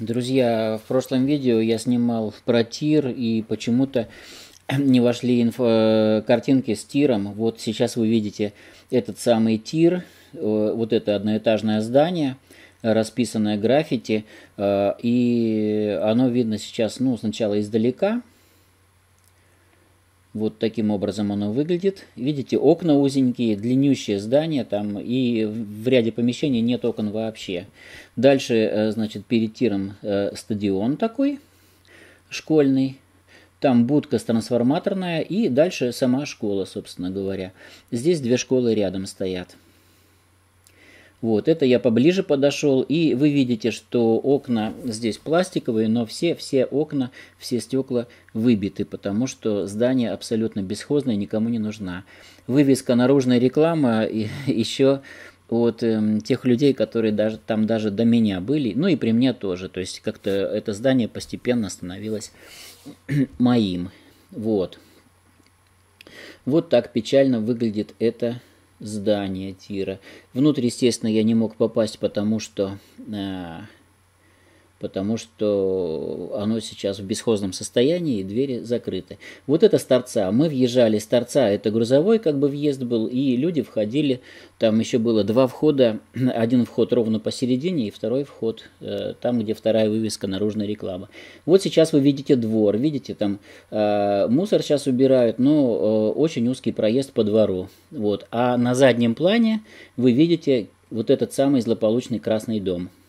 Друзья, в прошлом видео я снимал про тир и почему-то не вошли инфо э, картинки с тиром. Вот сейчас вы видите этот самый тир, э, вот это одноэтажное здание, расписанное граффити, э, и оно видно сейчас, ну, сначала издалека, вот таким образом оно выглядит. Видите, окна узенькие, длиннющее здание там, и в ряде помещений нет окон вообще. Дальше, э, значит, перед тиром э, стадион такой, школьный. Там будка трансформаторная, и дальше сама школа, собственно говоря. Здесь две школы рядом стоят. Вот, это я поближе подошел, и вы видите, что окна здесь пластиковые, но все, все окна, все стекла выбиты, потому что здание абсолютно бесхозное, никому не нужна. Вывеска «Наружная реклама» и, еще от э, тех людей, которые даже, там даже до меня были, ну и при мне тоже. То есть как-то это здание постепенно становилось моим. Вот. Вот так печально выглядит это здание тира. Внутрь, естественно, я не мог попасть, потому что э, потому что оно сейчас в бесхозном состоянии, и двери закрыты. Вот это с торца. Мы въезжали с торца, это грузовой как бы въезд был, и люди входили, там еще было два входа, один вход ровно посередине, и второй вход э, там, где вторая вывеска наружная реклама. Вот сейчас вы видите двор, видите, там э, мусор сейчас убирают, но э, очень узкий проезд по двору. Вот. А на заднем плане вы видите вот этот самый злополучный красный дом –